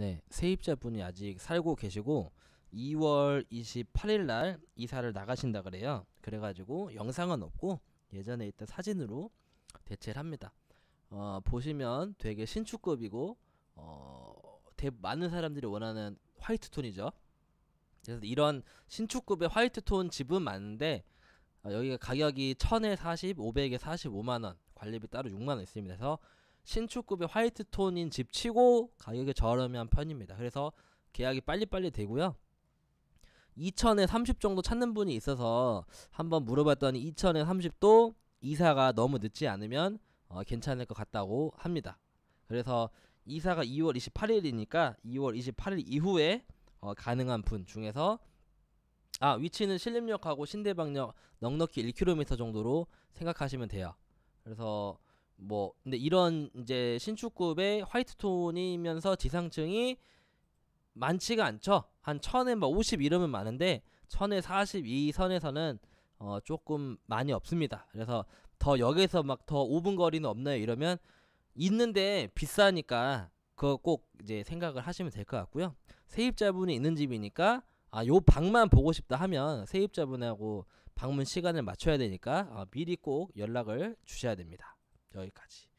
네, 세입자분이 아직 살고 계시고 2월 28일 날 이사를 나가신다 그래요. 그래가지고 영상은 없고 예전에 있던 사진으로 대체를 합니다. 어, 보시면 되게 신축급이고 어, 대, 많은 사람들이 원하는 화이트 톤이죠. 그래서 이런 신축급의 화이트 톤 집은 많은데 어, 여기가 가격이 1 0에 40, 500에 45만 원, 관리비 따로 6만 원 있습니다. 그래서 신축급의 화이트톤인 집 치고 가격이 저렴한 편입니다. 그래서 계약이 빨리빨리 되고요. 2천에 30 정도 찾는 분이 있어서 한번 물어봤더니 2천에 30도 이사가 너무 늦지 않으면 어, 괜찮을 것 같다고 합니다. 그래서 이사가 2월 28일이니까 2월 28일 이후에 어, 가능한 분 중에서 아 위치는 신림역하고 신대방역 넉넉히 1km 정도로 생각하시면 돼요. 그래서 뭐 근데 이런 이제 신축급의 화이트톤이면서 지상층이 많지가 않죠. 한 천에 뭐 오십 이름은 많은데 천에 사십이 선에서는 어 조금 많이 없습니다. 그래서 더 역에서 막 더오분 거리는 없나요? 이러면 있는데 비싸니까 그거 꼭 이제 생각을 하시면 될 것 같고요. 세입자분이 있는 집이니까 아 요 방만 보고 싶다 하면 세입자분하고 방문 시간을 맞춰야 되니까 어 미리 꼭 연락을 주셔야 됩니다. 여기까지.